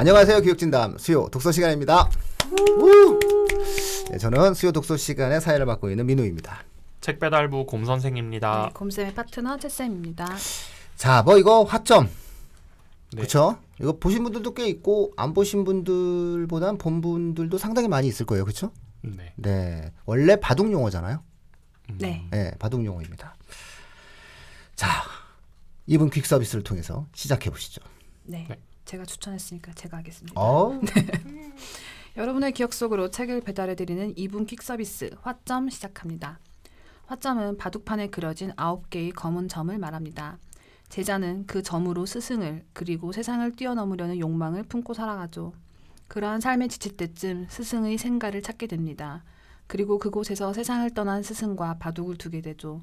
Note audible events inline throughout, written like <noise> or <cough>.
안녕하세요. 교육진담 수요 독서 시간입니다. 네, 저는 수요 독서 시간의 사회를 맡고 있는 민우입니다. 책 배달부 곰 선생입니다. 네, 곰쌤의 파트너 채쌤입니다. 자, 뭐 이거 화점. 네. 그렇죠? 이거 보신 분들도 꽤 있고 안 보신 분들보단 본 분들도 상당히 많이 있을 거예요. 그렇죠? 네. 네. 원래 바둑 용어잖아요. 음. 네. 네, 바둑 용어입니다. 자, 이번 퀵 서비스를 통해서 시작해 보시죠. 네. 네. 제가 추천했으니까 제가 하겠습니다. 어? <laughs> 네. 여러분의 기억 속으로 책을 배달해드리는 2분 퀵 서비스 화점 시작합니다. 화점은 바둑판에 그려진 9개의 검은 점을 말합니다. 제자는 그 점으로 스승을 그리고 세상을 뛰어넘으려는 욕망을 품고 살아가죠. 그러한 삶에 지칠 때쯤 스승의 생가를 찾게 됩니다. 그리고 그곳에서 세상을 떠난 스승과 바둑을 두게 되죠.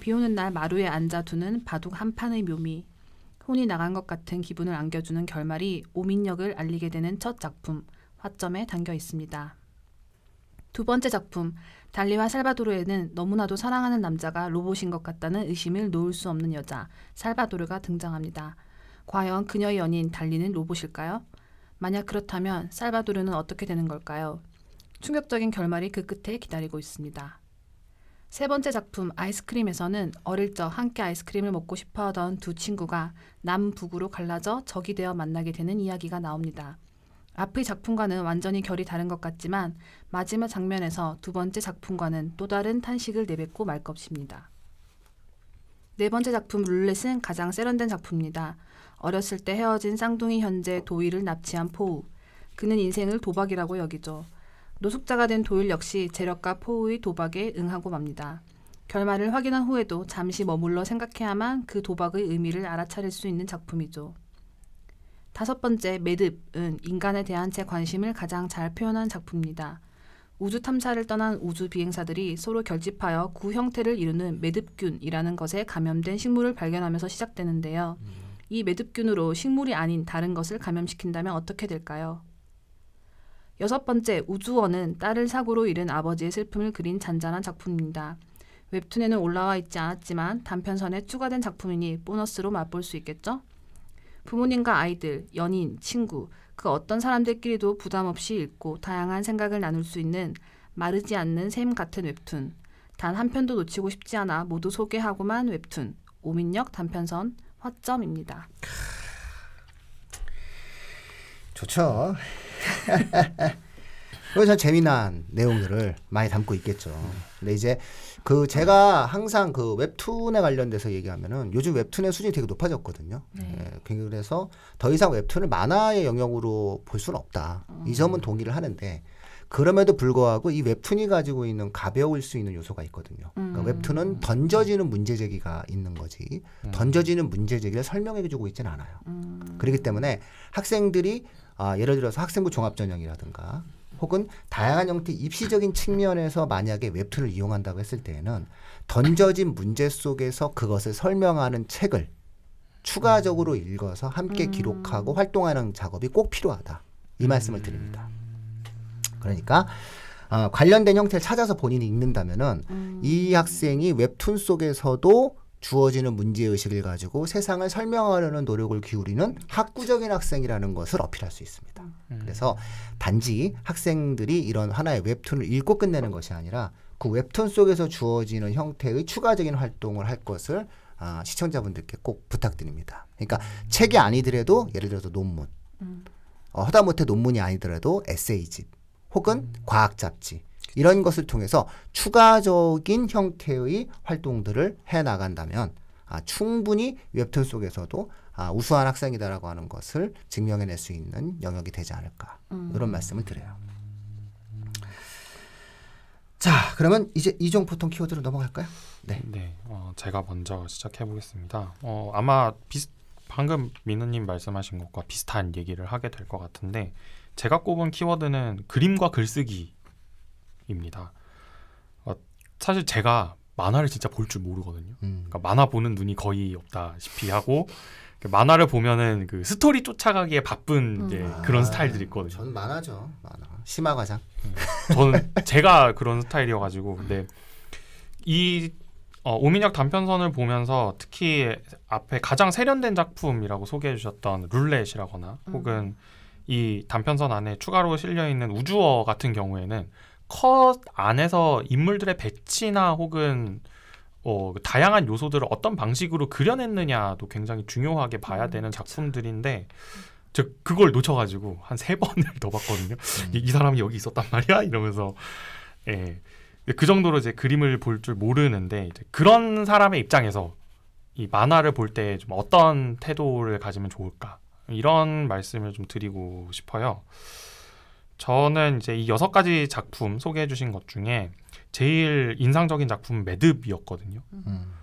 비 오는 날 마루에 앉아 두는 바둑 한 판의 묘미, 혼이 나간 것 같은 기분을 안겨주는 결말이 오민혁을 알리게 되는 첫 작품 화점에 담겨 있습니다. 두 번째 작품 달리와 살바도르에는 너무나도 사랑하는 남자가 로봇인 것 같다는 의심을 놓을 수 없는 여자 살바도르가 등장합니다. 과연 그녀의 연인 달리는 로봇일까요? 만약 그렇다면 살바도르는 어떻게 되는 걸까요? 충격적인 결말이 그 끝에 기다리고 있습니다. 세 번째 작품 아이스크림에서는 어릴 적 함께 아이스크림을 먹고 싶어 하던 두 친구가 남북으로 갈라져 적이 되어 만나게 되는 이야기가 나옵니다. 앞의 작품과는 완전히 결이 다른 것 같지만 마지막 장면에서 두 번째 작품과는 또 다른 탄식을 내뱉고 말 것입니다. 네 번째 작품 룰렛은 가장 세련된 작품입니다. 어렸을 때 헤어진 쌍둥이 현재 도희를 납치한 포우. 그는 인생을 도박이라고 여기죠. 노숙자가 된 도일 역시 재력과 포우의 도박에 응하고 맙니다. 결말을 확인한 후에도 잠시 머물러 생각해야만 그 도박의 의미를 알아차릴 수 있는 작품이죠. 다섯 번째 매듭은 인간에 대한 제 관심을 가장 잘 표현한 작품입니다. 우주 탐사를 떠난 우주 비행사들이 서로 결집하여 구 형태를 이루는 매듭균이라는 것에 감염된 식물을 발견하면서 시작되는데요. 이 매듭균으로 식물이 아닌 다른 것을 감염시킨다면 어떻게 될까요? 여섯 번째 우주원은 딸을 사고로 잃은 아버지의 슬픔을 그린 잔잔한 작품입니다. 웹툰에는 올라와 있지 않았지만 단편선에 추가된 작품이니 보너스로 맛볼 수 있겠죠? 부모님과 아이들, 연인, 친구, 그 어떤 사람들끼리도 부담 없이 읽고 다양한 생각을 나눌 수 있는 마르지 않는 샘 같은 웹툰. 단 한 편도 놓치고 싶지 않아 모두 소개하고만 웹툰. 오민혁 단편선 화점입니다. 좋죠. <laughs> 그래서 재미난 내용들을 많이 담고 있겠죠. 근데 이제 그 제가 항상 그 웹툰에 관련돼서 얘기하면은 요즘 웹툰의 수준이 되게 높아졌거든요. 네. 예, 그래서 더 이상 웹툰을 만화의 영역으로 볼 수는 없다. 음. 이 점은 동의를 하는데 그럼에도 불구하고 이 웹툰이 가지고 있는 가벼울 수 있는 요소가 있거든요. 그러니까 음. 그러니까 웹툰은 던져지는 문제 제기가 있는 거지 음. 던져지는 문제 제기를 설명해주고 있지는 않아요. 음. 그렇기 때문에 학생들이 아, 예를 들어서 학생부 종합전형이라든가 혹은 다양한 형태 입시적인 측면에서 만약에 웹툰을 이용한다고 했을 때에는 던져진 문제 속에서 그것을 설명하는 책을 추가적으로 음. 읽어서 함께 음. 기록하고 활동하는 작업이 꼭 필요하다. 이 음. 말씀을 드립니다. 그러니까 어, 관련된 형태를 찾아서 본인이 읽는다면은 음. 이 학생이 웹툰 속에서도 주어지는 문제의식을 가지고 세상을 설명하려는 노력을 기울이는 학구적인 학생이라는 것을 어필할 수 있습니다. 음. 그래서 단지 학생들이 이런 하나의 웹툰을 읽고 끝내는 것이 아니라 그 웹툰 속에서 주어지는 형태의 추가적인 활동을 할 것을 아, 시청자분들께 꼭 부탁드립니다. 그러니까 책이 아니더라도 예를 들어서 논문, 음. 어, 허다못해 논문이 아니더라도 에세이집 혹은 음. 과학 잡지 이런 것을 통해서 추가적인 형태의 활동들을 해 나간다면 아, 충분히 웹툰 속에서도 아, 우수한 학생이다라고 하는 것을 증명해낼 수 있는 영역이 되지 않을까 음. 이런 말씀을 드려요. 자, 그러면 이제 이종 보통 키워드로 넘어갈까요? 네. 네, 어, 제가 먼저 시작해 보겠습니다. 어, 아마 비슷, 방금 민우님 말씀하신 것과 비슷한 얘기를 하게 될 것 같은데 제가 꼽은 키워드는 그림과 글쓰기 입니다. 어, 사실 제가 만화를 진짜 볼 줄 모르거든요. 음. 그러니까 만화 보는 눈이 거의 없다시피 하고 만화를 보면은 그 스토리 쫓아가기에 바쁜 음. 아, 그런 스타일들이 있거든요. 저는 만화죠. 만화. 심화 과장. 네. 저는 제가 그런 스타일이어 가지고 근데 이 어, 오민혁 단편선을 보면서 특히 앞에 가장 세련된 작품이라고 소개해 주셨던 룰렛이라거나 음. 혹은 음. 이 단편선 안에 추가로 실려 있는 우주어 같은 경우에는 컷 안에서 인물들의 배치나 혹은 어, 그 다양한 요소들을 어떤 방식으로 그려냈느냐도 굉장히 중요하게 봐야 음, 되는 작품들인데 저 그걸 놓쳐가지고 한 세 번을 더봤거든요 <laughs> 음. 이, 이, 사람이 여기 있었단 <laughs> 말이야 이러면서 예. 그 정도로 이제 그림을 볼 줄 모르는데 그런 사람의 입장에서 이 만화를 볼 때 좀 어떤 태도를 가지면 좋을까 이런 말씀을 좀 드리고 싶어요. 저는 이제 이 여섯 가지 작품 소개해 주신 것 중에 제일 인상적인 작품은 매듭이었거든요. 음. 음.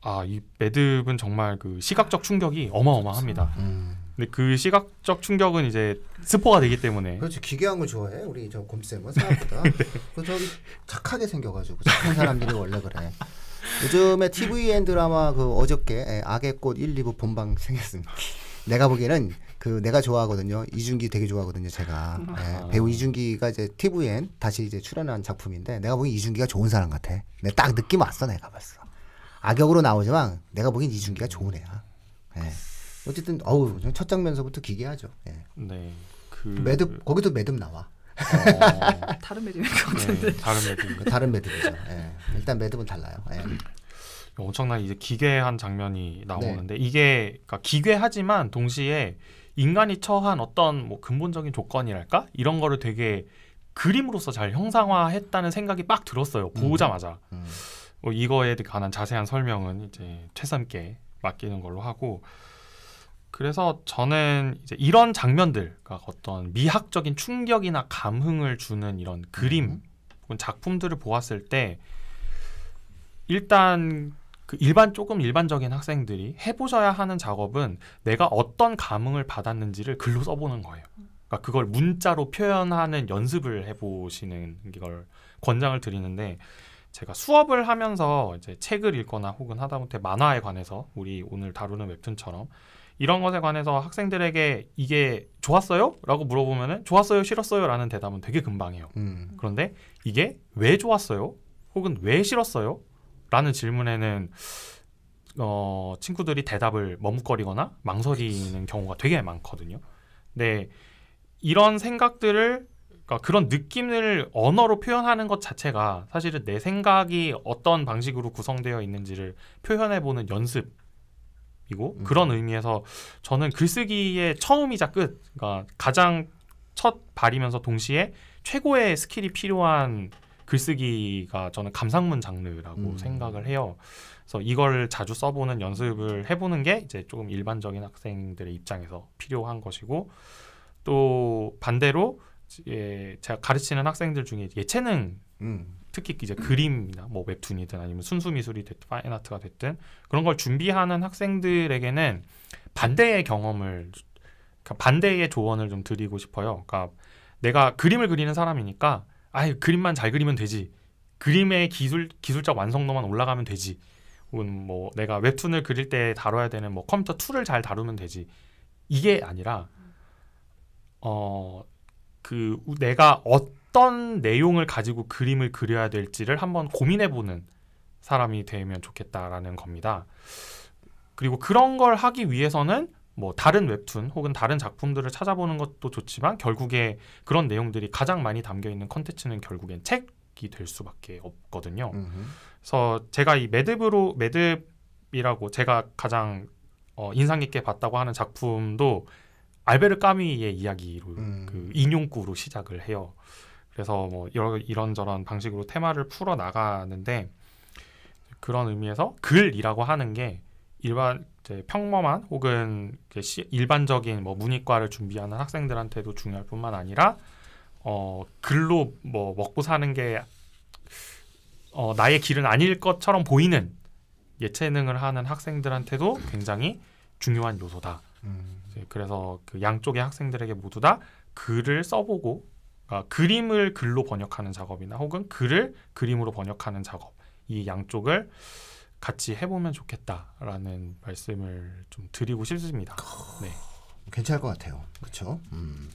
아, 이 매듭은 정말 그 시각적 충격이 어마어마합니다. 그렇죠. 음. 근데 그 시각적 충격은 이제 스포가 되기 때문에. 그렇지 기괴한 걸 좋아해 우리 저 곰쌤은 생각보다. 네. <laughs> 착하게 생겨가지고 착한 사람들이 원래 그래. 요즘에 TVN 드라마 그 어저께 예, 악의 꽃 1, 2부 본방 생겼습니다. 내가 보기에는 그 내가 좋아하거든요. 이준기 되게 좋아하거든요. 제가 네, 배우 이준기가 이제 TVN 다시 이제 출연한 작품인데 내가 보기엔 이준기가 좋은 사람 같아. 내딱 느낌 왔어. 내가 봤어. 악역으로 나오지만 내가 보기엔 이준기가 좋은 애야. 네. 어쨌든 어우 첫 장면서부터 기괴하죠. 네. 네. 그... 매듭 거기도 매듭 나와. 어... <laughs> 네, 다른 매듭인 것 같은데. 그 네, 다른 매듭. 다른 매듭이죠. 네. 일단 매듭은 달라요. 네. 엄청난 이제 기괴한 장면이 나오는데 네. 이게 그러니까 기괴하지만 동시에 인간이 처한 어떤 뭐 근본적인 조건이랄까 이런 거를 되게 그림으로서 잘 형상화했다는 생각이 빡 들었어요. 음. 보자마자 음. 음. 이거에 관한 자세한 설명은 이제 최삼께 맡기는 걸로 하고 그래서 저는 이제 이런 장면들, 과 어떤 미학적인 충격이나 감흥을 주는 이런 그림 음. 혹은 작품들을 보았을 때 일단 그 일반 조금 일반적인 학생들이 해보셔야 하는 작업은 내가 어떤 감흥을 받았는지를 글로 써보는 거예요. 그러니까 그걸 문자로 표현하는 연습을 해보시는 걸 권장을 드리는데 제가 수업을 하면서 이제 책을 읽거나 혹은 하다못해 만화에 관해서 우리 오늘 다루는 웹툰처럼 이런 것에 관해서 학생들에게 이게 좋았어요? 라고 물어보면은 좋았어요, 싫었어요? 라는 대답은 되게 금방 해요. 음. 그런데 이게 왜 좋았어요? 혹은 왜 싫었어요? 라는 질문에는 어, 친구들이 대답을 머뭇거리거나 망설이는 경우가 되게 많거든요. 네, 이런 생각들을 그러니까 그런 느낌을 언어로 표현하는 것 자체가 사실은 내 생각이 어떤 방식으로 구성되어 있는지를 표현해보는 연습이고 음. 그런 의미에서 저는 글쓰기의 처음이자 끝, 그러니까 가장 첫 발이면서 동시에 최고의 스킬이 필요한 글쓰기가 저는 감상문 장르라고 음. 생각을 해요. 그래서 이걸 자주 써보는 연습을 해보는 게 이제 조금 일반적인 학생들의 입장에서 필요한 것이고 또 반대로 예, 제가 가르치는 학생들 중에 예체능 음. 특히 이제 그림이나 뭐 웹툰이든 아니면 순수 미술이 됐든 파인 아트가 됐든 그런 걸 준비하는 학생들에게는 반대의 경험을 그러니까 반대의 조언을 좀 드리고 싶어요. 그러니까 내가 그림을 그리는 사람이니까 아 그림만 잘 그리면 되지 그림의 기술 기술적 완성도만 올라가면 되지 혹은 뭐 내가 웹툰을 그릴 때 다뤄야 되는 뭐 컴퓨터 툴을 잘 다루면 되지 이게 아니라 어 그 내가 어떤 내용을 가지고 그림을 그려야 될지를 한번 고민해보는 사람이 되면 좋겠다라는 겁니다. 그리고 그런 걸 하기 위해서는 뭐 다른 웹툰 혹은 다른 작품들을 찾아보는 것도 좋지만 결국에 그런 내용들이 가장 많이 담겨 있는 컨텐츠는 결국엔 책이 될 수밖에 없거든요. 음흠. 그래서 제가 이 매듭으로 매듭이라고 제가 가장 어, 인상 깊게 봤다고 하는 작품도 알베르 까미의 이야기로 음. 그 인용구로 시작을 해요. 그래서 뭐 여러 이런저런 방식으로 테마를 풀어 나가는데 그런 의미에서 글이라고 하는 게 일반 평범한 혹은 일반적인 뭐 문이과를 준비하는 학생들한테도 중요할 뿐만 아니라 어, 글로 뭐 먹고 사는 게 어, 나의 길은 아닐 것처럼 보이는 예체능을 하는 학생들한테도 굉장히 중요한 요소다. 음. 그래서 그 양쪽의 학생들에게 모두 다 글을 써보고 그러니까 그림을 글로 번역하는 작업이나 혹은 글을 그림으로 번역하는 작업 이 양쪽을 같이 해보면 좋겠다라는 말씀을 좀 드리고 싶습니다. 네. 괜찮을 것 같아요. 그렇죠. 음.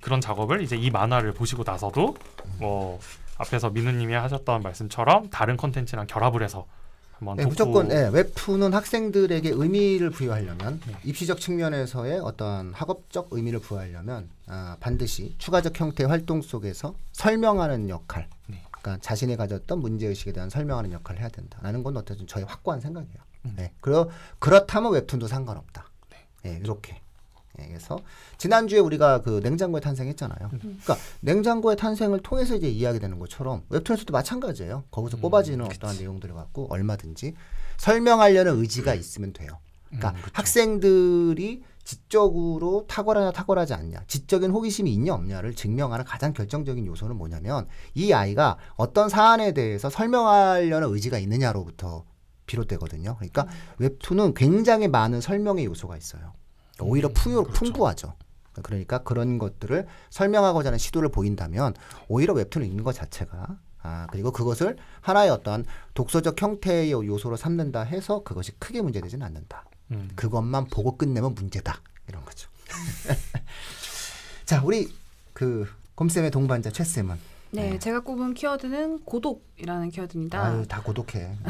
그런 작업을 이제 이 만화를 보시고 나서도 음. 뭐 앞에서 민우님이 하셨던 말씀처럼 다른 컨텐츠랑 결합을 해서 한번 네, 무조건 네, 웹툰은 학생들에게 의미를 부여하려면 네. 입시적 측면에서의 어떤 학업적 의미를 부여하려면 아, 반드시 추가적 형태 활동 속에서 설명하는 역할 네. 그러니까 자신이 가졌던 문제의식에 대한 설명하는 역할을 해야 된다라는 건 어쨌든 저희 확고한 생각이에요. 음. 네. 그러, 그렇다면 웹툰도 상관없다. 네. 네 이렇게. 예, 그래서 지난주에 우리가 그 냉장고의 탄생했잖아요. 음. 그러니까 냉장고의 탄생을 통해서 이제 이야기되는 것처럼 웹툰에서도 마찬가지예요. 거기서 음, 뽑아지는 어떠한 내용들을 갖고 얼마든지 설명하려는 의지가 음. 있으면 돼요. 음, 그러니까 그렇죠. 학생들이 지적으로 탁월하냐 탁월하지 않냐, 지적인 호기심이 있냐 없냐를 증명하는 가장 결정적인 요소는 뭐냐면 이 아이가 어떤 사안에 대해서 설명하려는 의지가 있느냐로부터 비롯되거든요. 그러니까 음. 웹툰은 굉장히 많은 설명의 요소가 있어요. 그러니까 오히려 음, 풍요, 그렇죠. 풍부하죠. 그러니까 그런 것들을 설명하고자 하는 시도를 보인다면 오히려 웹툰을 읽는 것 자체가 아, 그리고 그것을 하나의 어떤 독서적 형태의 요소로 삼는다 해서 그것이 크게 문제되지는 않는다. 음. 그것만 보고 끝내면 문제다 이런 거죠. <laughs> 자 우리 그 곰쌤의 동반자 최 쌤은 네, 네, 제가 꼽은 키워드는 고독이라는 키워드입니다. 아유, 다 고독해. 음.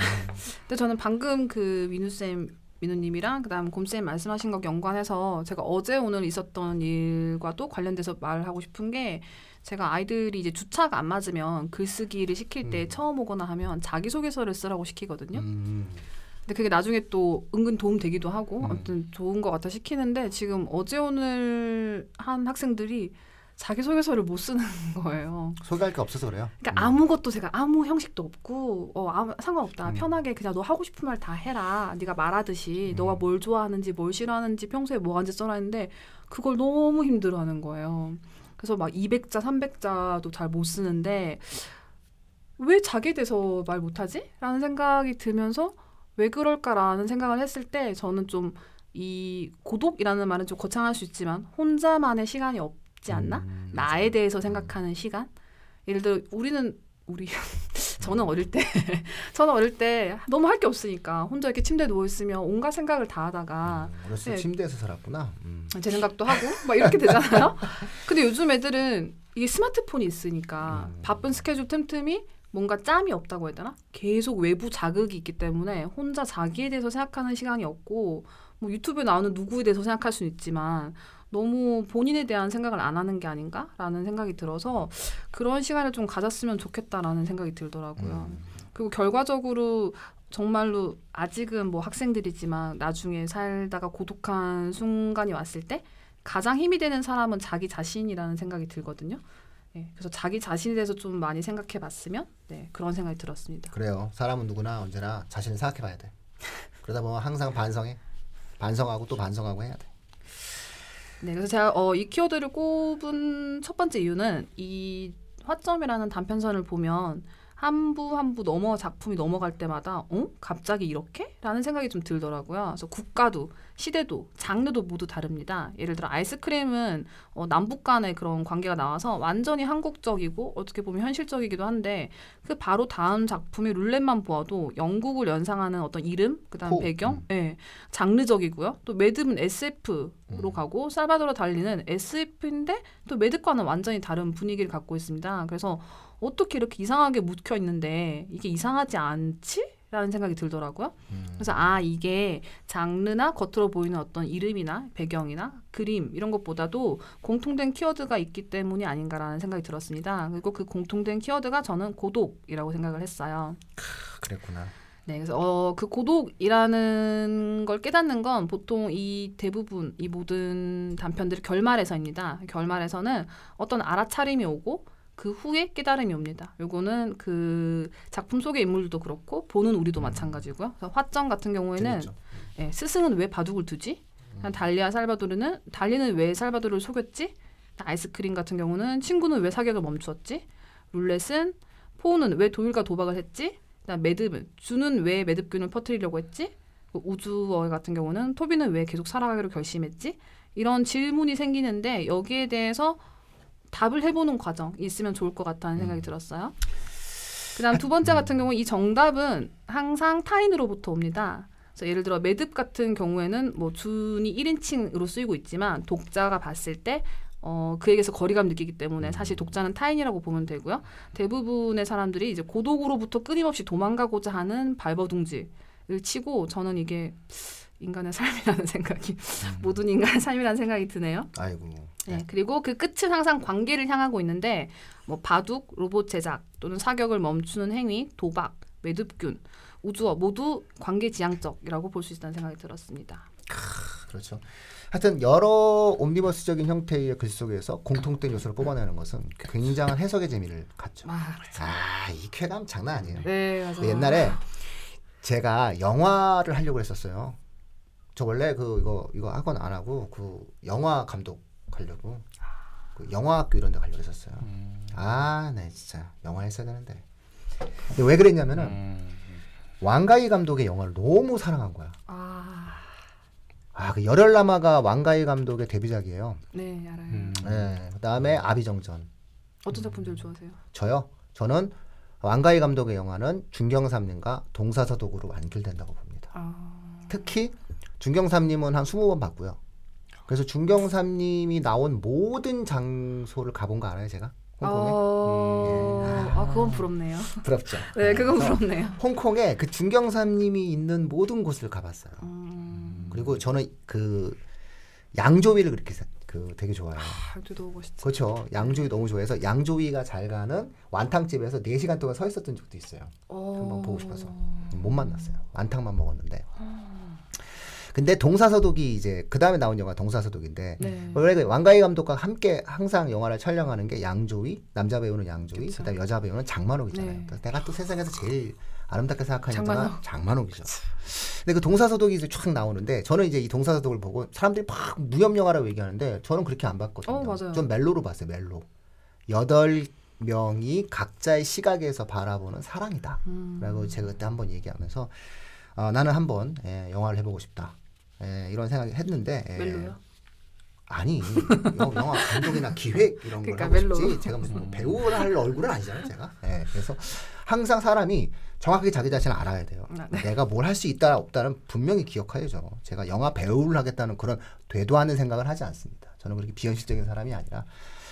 근데 저는 방금 그 민우 쌤 민우님이랑 그다음 곰쌤 말씀하신 것 연관해서 제가 어제 오늘 있었던 일과도 관련돼서 말하고 싶은 게 제가 아이들이 이제 주차가 안 맞으면 글쓰기를 시킬 때 음. 처음 오거나 하면 자기소개서를 쓰라고 시키거든요. 음. 근데 그게 나중에 또 은근 도움 되기도 하고 음. 아무튼 좋은 것 같아 시키는데 지금 어제 오늘 한 학생들이 자기소개서를 못 쓰는 <laughs> 거예요. 소개할 게 없어서 그래요. 그러니까 음. 아무것도 제가 아무 형식도 없고 어 아무 상관없다. 음. 편하게 그냥 너 하고 싶은 말 다 해라. 네가 말하듯이 음. 너가 뭘 좋아하는지 뭘 싫어하는지 평소에 뭐 하는지 써라 했는데 그걸 너무 힘들어하는 거예요. 그래서 막 200자, 300자도 잘 못 쓰는데 왜자기 대해서 말 못하지? 라는 생각이 들면서 왜 그럴까라는 생각을 했을 때 저는 좀 이 고독이라는 말은 좀 거창할 수 있지만 혼자만의 시간이 없지 않나? 음, 나에 대해서 생각하는 음. 시간? 예를 들어 우리는 우리 <laughs> 저는 어릴 때 <laughs> 저는 어릴 때 너무 할 게 없으니까 혼자 이렇게 침대에 누워 있으면 온갖 생각을 다 하다가 음, 어렸을 때 네, 침대에서 살았구나 음. 아, 제 생각도 하고 막 이렇게 되잖아요 <laughs> 근데 요즘 애들은 이게 스마트폰이 있으니까 음. 바쁜 스케줄 틈틈이 뭔가 짬이 없다고 해야 되나? 계속 외부 자극이 있기 때문에 혼자 자기에 대해서 생각하는 시간이 없고 뭐 유튜브에 나오는 누구에 대해서 생각할 수는 있지만 너무 본인에 대한 생각을 안 하는 게 아닌가라는 생각이 들어서 그런 시간을 좀 가졌으면 좋겠다라는 생각이 들더라고요. 음. 그리고 결과적으로 정말로 아직은 뭐 학생들이지만 나중에 살다가 고독한 순간이 왔을 때 가장 힘이 되는 사람은 자기 자신이라는 생각이 들거든요. 네, 그래서 자기 자신에 대해서 좀 많이 생각해 봤으면 네, 그런 생각이 들었습니다. 그래요. 사람은 누구나 언제나 자신을 생각해 봐야 돼. 그러다 보면 항상 반성해. 반성하고 또 반성하고 해야 돼. 네, 그래서 제가 어, 이 키워드를 꼽은 첫 번째 이유는 이 화점이라는 단편선을 보면 한부한부 넘어 작품이 넘어갈 때마다 어? 갑자기 이렇게? 라는 생각이 좀 들더라고요. 그래서 국가도 시대도 장르도 모두 다릅니다. 예를 들어 아이스크림은 어, 남북 간의 그런 관계가 나와서 완전히 한국적이고 어떻게 보면 현실적이기도 한데 그 바로 다음 작품이 룰렛만 보아도 영국을 연상하는 어떤 이름 그다음 호. 배경 음. 예 네, 장르적이고요. 또 매듭은 SF로 음. 가고 살바도르 달리는 SF인데 또 매듭과는 완전히 다른 분위기를 갖고 있습니다. 그래서 어떻게 이렇게 이상하게 묵혀 있는데 이게 이상하지 않지? 라는 생각이 들더라고요. 음. 그래서 아 이게 장르나 겉으로 보이는 어떤 이름이나 배경이나 그림 이런 것보다도 공통된 키워드가 있기 때문이 아닌가라는 생각이 들었습니다. 그리고 그 공통된 키워드가 저는 고독이라고 생각을 했어요. 크, 그랬구나. 네, 그래서 어, 그 고독이라는 걸 깨닫는 건 보통 이 대부분 이 모든 단편들의 결말에서입니다. 결말에서는 어떤 알아차림이 오고 그 후에 깨달음이 옵니다. 요거는 그 작품 속의 인물도 그렇고 보는 우리도 음. 마찬가지고요. 그래서 화점 같은 경우에는 예, 스승은 왜 바둑을 두지? 음. 달리아 살바도르는 달리는 왜 살바도르를 속였지? 아이스크림 같은 경우는 친구는 왜 사격을 멈추었지? 룰렛은 포우는 왜 도율과 도박을 했지? 매듭은 주는 왜 매듭균을 퍼뜨리려고 했지? 그 우주어 같은 경우는 토비는 왜 계속 살아가기로 결심했지? 이런 질문이 생기는데 여기에 대해서 답을 해보는 과정이 있으면 좋을 것 같다는 음. 생각이 들었어요. 그다음 두 번째 음. 같은 경우 이 정답은 항상 타인으로부터 옵니다. 그래서 예를 들어 매듭 같은 경우에는 뭐 준이 1인칭으로 쓰이고 있지만 독자가 봤을 때 어, 그에게서 거리감 느끼기 때문에 사실 음. 독자는 타인이라고 보면 되고요. 대부분의 사람들이 이제 고독으로부터 끊임없이 도망가고자 하는 발버둥지를 치고 저는 이게 인간의 삶이라는 <laughs> 생각이 음. 모든 인간의 삶이라는 생각이 드네요. 아이고. 네. 네. 그리고 그 끝은 항상 관계를 향하고 있는데 뭐 바둑, 로봇 제작 또는 사격을 멈추는 행위, 도박, 매듭균, 우주어 모두 관계 지향적이라고 볼 수 있다는 생각이 들었습니다. 크, 그렇죠. 하여튼 여러 옴니버스적인 형태의 글 속에서 공통된 요소를 뽑아내는 것은 그렇죠. 굉장한 해석의 재미를 갖죠. 아, 그렇죠. 아이 쾌감 장난 아니에요. 네, 맞아요. 옛날에 제가 영화를 하려고 했었어요. 저 원래 그 이거 이거 학원 안 하고 그 영화 감독 가려고 그 영화학교 이런 데 가려고 했었어요. 음. 아, 네 진짜 영화 했어야 되는데. 근데 왜 그랬냐면은 음. 왕가희 감독의 영화를 너무 사랑한 거야. 아. 아, 그 열혈남아가 왕가희 감독의 데뷔작이에요. 네, 알아요. 음. 네, 그다음에 아비정전. 어떤 음. 작품들 좋아하세요? 저요. 저는 왕가희 감독의 영화는 중경삼림과 동사서독으로 완결된다고 봅니다. 아. 특히 중경삼님은 한 20번 봤고요. 그래서 중경삼님이 나온 모든 장소를 가본 거 알아요, 제가? 홍콩에? 어... 음. 예. 아, 그건 부럽네요. <laughs> 부럽죠. 네, 어, 그건 부럽네요. 홍콩에 그 중경삼님이 있는 모든 곳을 가봤어요. 음... 그리고 저는 그 양조위를 그렇게 그 되게 좋아요. 아, 양조 너무 멋있지. 그렇죠. 양조위 너무 좋아해서 양조위가 잘 가는 완탕집에서 4시간 동안 서 있었던 적도 있어요. 오... 어. 한번 보고 싶어서 못 만났어요. 완탕만 먹었는데. 오... 어. 근데 동사서독이 이제 그 다음에 나온 영화 동사서독인데 네. 원래 그 왕가희 감독과 함께 항상 영화를 촬영하는 게 양조위 남자 배우는 양조위 그쵸. 그다음 여자 배우는 장만옥이잖아요. 네. 그래서 내가 또 세상에서 제일 아름답게 생각하는 장만옥. 영화가 장만옥이죠. 그치. 근데 그 동사서독이 이제 촥 나오는데 저는 이제 이 동사서독을 보고 사람들이 막 무협 영화라고 얘기하는데 저는 그렇게 안 봤거든요. 어, 좀 멜로로 봤어요. 멜로 여덟 명이 각자의 시각에서 바라보는 사랑이다라고 음. 제가 그때 한번 얘기하면서 어, 나는 한번 예, 영화를 해보고 싶다. 예, 이런 생각을 했는데 예. 아니 영화 감독이나 기획 이런 그러니까 걸 하고 싶지 제가 무슨 뭐 음. 배우를 할 얼굴은 아니잖아요 제가 예, 그래서 항상 사람이 정확하게 자기 자신을 알아야 돼요 아, 네. 내가 뭘 할 수 있다 없다는 분명히 기억하죠 제가 영화 배우를 하겠다는 그런 되도 않은 생각을 하지 않습니다 저는 그렇게 비현실적인 사람이 아니라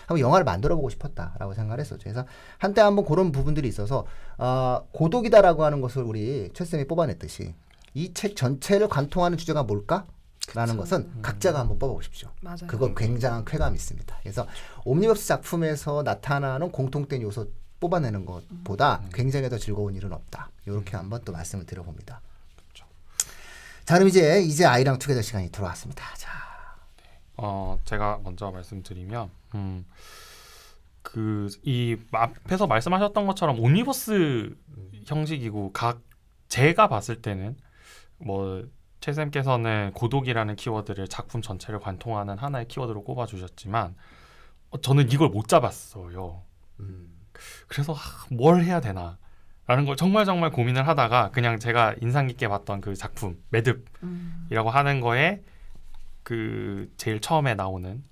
한번 영화를 만들어 보고 싶었다라고 생각을 했었죠. 그래서 한때 한번 그런 부분들이 있어서 어, 고독이다라고 하는 것을 우리 최 쌤이 뽑아냈듯이 이책 전체를 관통하는 주제가 뭘까? 라는 그쵸. 것은 음. 각자가 한번 뽑아보십시오. 맞아요. 그건 굉장한 쾌감이 있습니다. 그래서 옴니버스 작품에서 나타나는 공통된 요소 뽑아내는 것보다 음. 굉장히 더 즐거운 일은 없다. 이렇게 음. 한번 또 말씀을 드려봅니다. 그쵸. 자 그럼 이제 이제 아이랑 투게더 시간이 돌아왔습니다. 자, 어 제가 먼저 말씀드리면 음, 그이 앞에서 말씀하셨던 것처럼 옴니버스 형식이고 각 제가 봤을 때는 뭐 최쌤께서는 고독이라는 키워드를 작품 전체를 관통하는 하나의 키워드로 꼽아주셨지만 어, 저는 이걸 못 잡았어요. 음. 그래서 아, 뭘 해야 되나 라는 걸 정말 정말 고민을 하다가 그냥 제가 인상 깊게 봤던 그 작품 매듭이라고 음. 하는 거에 그 제일 처음에 나오는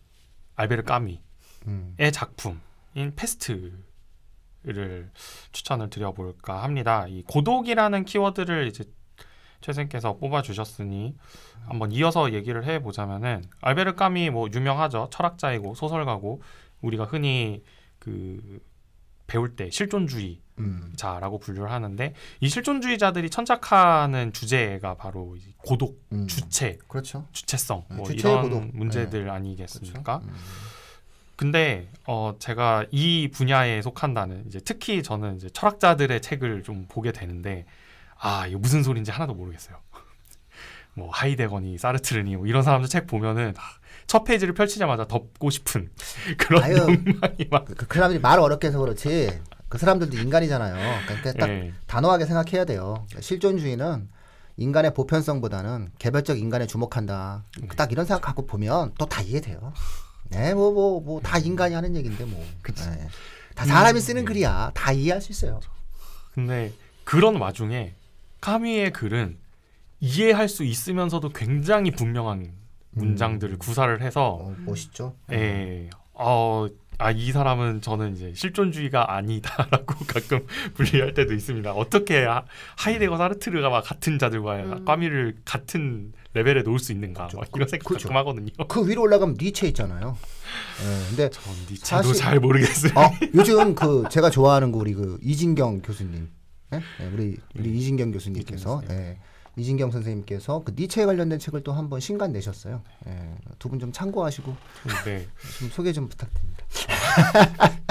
알베르 까미의 음. 작품인 페스트를 추천을 드려볼까 합니다. 이 고독이라는 키워드를 이제 최생께서 뽑아주셨으니 한번 이어서 얘기를 해보자면은 알베르 까미 뭐 유명하죠 철학자이고 소설가고 우리가 흔히 그 배울 때 실존주의자라고 음. 분류를 하는데 이 실존주의자들이 천착하는 주제가 바로 고독, 음. 주체, 그렇죠. 주체성 음, 뭐 이런 고독. 문제들 네. 아니겠습니까? 그렇죠. 음. 근데 어 제가 이 분야에 속한다는 이제 특히 저는 이제 철학자들의 책을 좀 보게 되는데 아 이거 무슨 소리인지 하나도 모르겠어요. <laughs> 뭐 하이데거니 사르트르니 뭐 이런 사람들 책 보면은 첫 페이지를 펼치자마자 덮고 싶은 <laughs> 그런 아유, 욕망이 막. 그, 그 사람들이 말 어렵게 해서 그렇지 그 사람들도 인간이잖아요. 그러니까 딱 예. 단호하게 생각해야 돼요. 그러니까 실존주의는 인간의 보편성보다는 개별적 인간에 주목한다. 네. 딱 이런 생각 갖고 보면 또 다 이해돼요. 네, 뭐 뭐 뭐다 음. 인간이 하는 얘기인데 뭐. 그치. 네. 다 사람이 음. 쓰는 글이야. 다 이해할 수 있어요. 근데 그런 와중에 카미의 글은 이해할 수 있으면서도 굉장히 분명한 음. 문장들을 음. 구사를 해서 어, 멋있죠. 예. 어, 아, 이 사람은 저는 이제 실존주의가 아니다라고 <laughs> 가끔 분리할 때도 있습니다. 어떻게 하, 하이데거 사르트르가 막 같은 자들과 음. 까미를 같은 레벨에 놓을 수 있는가 그렇죠. 이런 생각 그렇죠. 가끔 하거든요. 그 위로 올라가면 니체 있잖아요. 네, 근데 전 니체도 사실, 잘 모르겠어요. 어, 요즘 그 제가 좋아하는 그 우리 그 이진경 교수님 예? 예, 우리 우리 예. 이진경 교수님께서 예. 이진경 선생님께서 그 니체에 관련된 책을 또 한 번 신간 내셨어요. 예. 두분 좀 참고하시고 <laughs> 네. 좀 소개 좀 부탁드립니다. <laughs>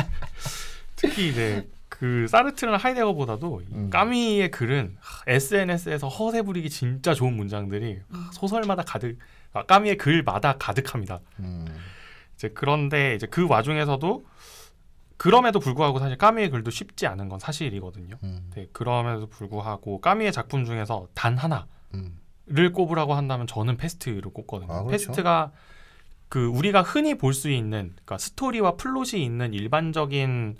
특히 이제 그 사르트나 하이데거보다도 음. 까미의 글은 SNS에서 허세 부리기 진짜 좋은 문장들이 음. 소설마다 가득 아, 까미의 글마다 가득합니다. 음. 이제 그런데 이제 그 와중에서도 그럼에도 불구하고 사실 까미의 글도 쉽지 않은 건 사실이거든요. 음. 네, 그럼에도 불구하고 까미의 작품 중에서 단 하나를 음. 꼽으라고 한다면 저는 페스트를 꼽거든요. 아, 그렇죠. 페스트가 그 우리가 흔히 볼 수 있는 그러니까 스토리와 플롯이 있는 일반적인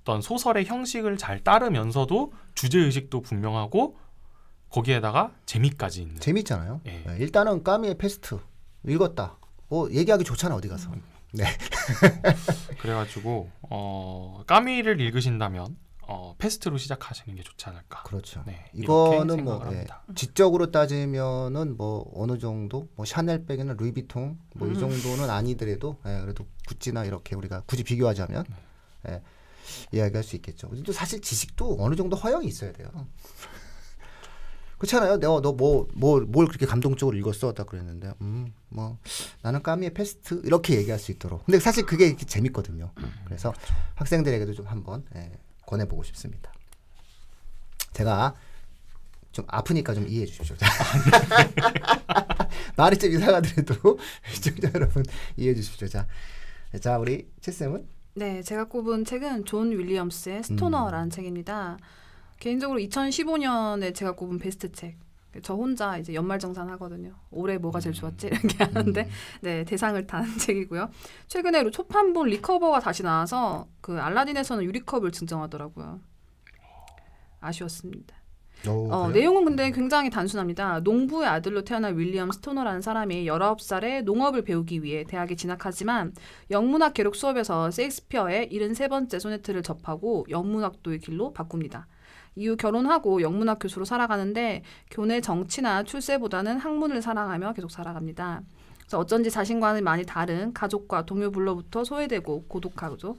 어떤 소설의 형식을 잘 따르면서도 주제 의식도 분명하고 거기에다가 재미까지 있는 재밌잖아요. 예. 네, 일단은 까미의 페스트 읽었다. 뭐 얘기하기 좋잖아 어디 가서. 음. 네. <laughs> 그래가지고 어, 까미를 읽으신다면 어, 패스트로 시작하시는 게 좋지 않을까. 그렇죠. 네, 이거는 뭐 네, 지적으로 따지면은 뭐 어느 정도 뭐 샤넬백이나 루이비통 뭐이 음. 정도는 아니더라도 예, 그래도 구찌나 이렇게 우리가 굳이 비교하자면 네. 예, 이야기할 수 있겠죠. 또 사실 지식도 어느 정도 허용이 있어야 돼요. 그렇잖아요. 내가 너뭐뭘뭘 뭐, 그렇게 감동적으로 읽었어? 딱 그랬는데 음뭐 나는 까미의 패스트 이렇게 얘기할 수 있도록. 근데 사실 그게 재밌거든요. 그래서 학생들에게도 좀 한번 예, 권해보고 싶습니다. 제가 좀 아프니까 좀 이해해 주십시오. <laughs> 말이 좀 이상하더라도 <laughs> 시청자 여러분 이해해 주십시오. 자, 자 우리 채 쌤은? 네, 제가 꼽은 책은 존 윌리엄스의 스토너라는 음. 책입니다. 개인적으로 2015년에 제가 꼽은 베스트 책. 저 혼자 이제 연말정산 하거든요. 올해 뭐가 제일 음. 좋았지? 이렇게 음. 하는데, 네, 대상을 탄 <laughs> 책이고요. 최근에 초판본 리커버가 다시 나와서 그 알라딘에서는 유리컵을 증정하더라고요. 아쉬웠습니다. 오, 어, 내용은 근데 음. 굉장히 단순합니다. 농부의 아들로 태어난 윌리엄 스토너라는 사람이 19살에 농업을 배우기 위해 대학에 진학하지만 영문학 계록 수업에서 세익스피어의 73번째 소네트를 접하고 영문학도의 길로 바꿉니다. 이후 결혼하고 영문학 교수로 살아가는데 교내 정치나 출세보다는 학문을 사랑하며 계속 살아갑니다. 그래서 어쩐지 자신과는 많이 다른 가족과 동료불로부터 소외되고 고독하죠.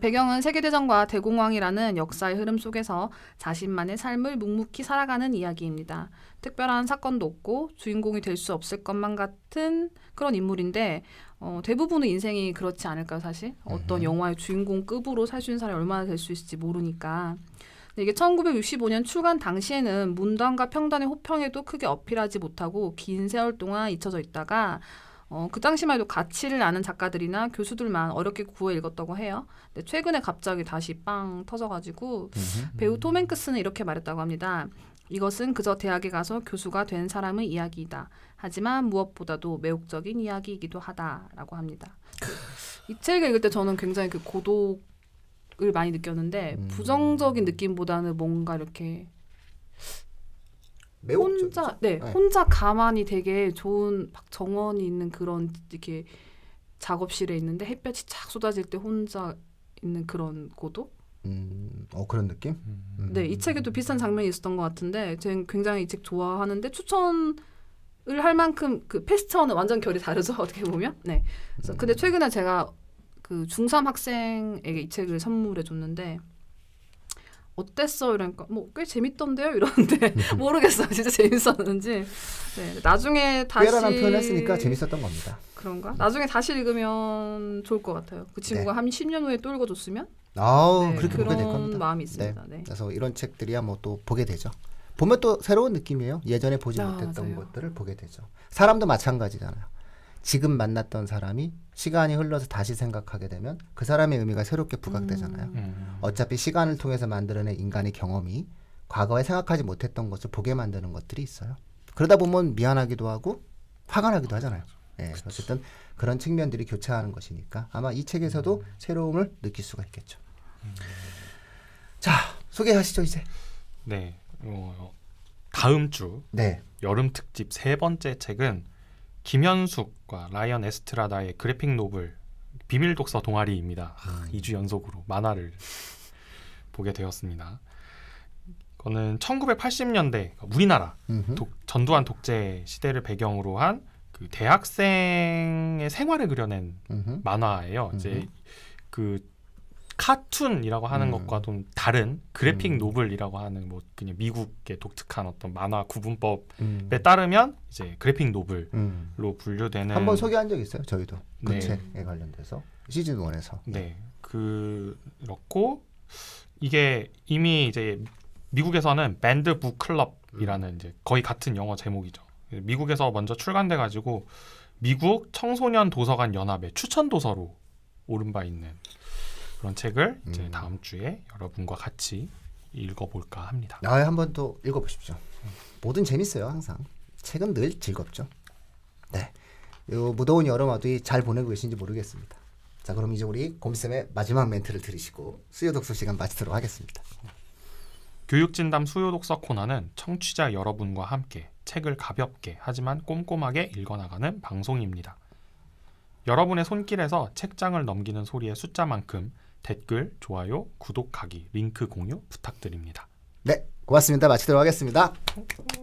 배경은 세계대전과 대공황이라는 역사의 흐름 속에서 자신만의 삶을 묵묵히 살아가는 이야기입니다. 특별한 사건도 없고 주인공이 될 수 없을 것만 같은 그런 인물인데 어, 대부분의 인생이 그렇지 않을까요 사실? 어떤 음. 영화의 주인공급으로 살 수 있는 사람이 얼마나 될 수 있을지 모르니까 이게 1965년 출간 당시에는 문단과 평단의 호평에도 크게 어필하지 못하고 긴 세월 동안 잊혀져 있다가 어, 그 당시만 해도 가치를 아는 작가들이나 교수들만 어렵게 구해 읽었다고 해요. 근데 최근에 갑자기 다시 빵 터져가지고 배우 톰 행크스는 이렇게 말했다고 합니다. 이것은 그저 대학에 가서 교수가 된 사람의 이야기이다. 하지만 무엇보다도 매혹적인 이야기이기도 하다라고 합니다. 이 책을 읽을 때 저는 굉장히 그 고독 을 많이 느꼈는데 음. 부정적인 느낌보다는 뭔가 이렇게 혼자 네, 네, 혼자 가만히 되게 좋은 막 정원이 있는 그런 이렇게 작업실에 있는데 햇볕이 착 쏟아질 때 혼자 있는 그런 고도 음, 어 그런 느낌? 음. 네, 이 책에도 비슷한 장면이 있었던 것 같은데 제가 굉장히 이 책 좋아하는데 추천을 할 만큼 그 페스트와는 완전 결이 다르죠 <laughs> 어떻게 보면. 네. 그래서 음. 근데 최근에 제가 그 중3 학생에게 이 책을 선물해 줬는데 어땠어 이러니까 뭐 꽤 재밌던데요 이러는데 <laughs> 모르겠어 진짜 재밌었는지 네, 나중에 다시 꽤라는 표현 했으니까 재밌었던 겁니다 그런가 나중에 다시 읽으면 좋을 것 같아요 그 친구가 네. 한 10년 후에 또 읽어줬으면 아우 네, 그렇게 보게 될 겁니다 마음이 있습니다 네. 네. 그래서 이런 책들이야 뭐 또 보게 되죠 보면 또 새로운 느낌이에요 예전에 보지 아, 못했던 맞아요. 것들을 보게 되죠 사람도 마찬가지잖아요 지금 만났던 사람이 시간이 흘러서 다시 생각하게 되면 그 사람의 의미가 새롭게 부각되잖아요. 음. 음. 어차피 시간을 통해서 만들어낸 인간의 경험이 과거에 생각하지 못했던 것을 보게 만드는 것들이 있어요. 그러다 보면 미안하기도 하고 화가 나기도 하잖아요. 예, 네, 어쨌든 그런 측면들이 교차하는 것이니까 아마 이 책에서도 음. 새로움을 느낄 수가 있겠죠. 음. 자 소개하시죠 이제. 네. 어, 다음 주 네. 여름 특집 세 번째 책은 김현숙과 라이언 에스트라다의 그래픽 노블 비밀 독서 동아리입니다. 아, 음. 2주 연속으로 만화를 보게 되었습니다. 이거는 1980년대 그러니까 우리나라 독, 전두환 독재 시대를 배경으로 한그 대학생의 생활을 그려낸 음흠. 만화예요. 음흠. 이제 그 카툰이라고 하는 음. 것과 좀 다른 그래픽 음. 노블이라고 하는 뭐 그냥 미국의 독특한 어떤 만화 구분법에 음. 따르면 이제 그래픽 노블로 음. 분류되는 한번 소개한 적 있어요 저희도 그 네. 책에 관련돼서 시즌 1에서 네 그렇고 이게 이미 이제 미국에서는 밴드 북 클럽이라는 음. 이제 거의 같은 영어 제목이죠 미국에서 먼저 출간돼 가지고 미국 청소년 도서관 연합의 추천 도서로 오른 바 있는 그런 책을 이제 음. 다음 주에 여러분과 같이 읽어볼까 합니다. 아, 예, 한번 또 읽어보십시오. 뭐든 재밌어요 항상. 책은 늘 즐겁죠. 네, 요 무더운 여름아도 잘 보내고 계신지 모르겠습니다. 자, 그럼 이제 우리 곰쌤의 마지막 멘트를 들으시고 수요 독서 시간 마치도록 하겠습니다. 교육진담 수요 독서 코너는 청취자 여러분과 함께 책을 가볍게 하지만 꼼꼼하게 읽어나가는 방송입니다. 여러분의 손길에서 책장을 넘기는 소리의 숫자만큼 댓글, 좋아요, 구독하기, 링크 공유 부탁드립니다. 네, 고맙습니다. 마치도록 하겠습니다. 어?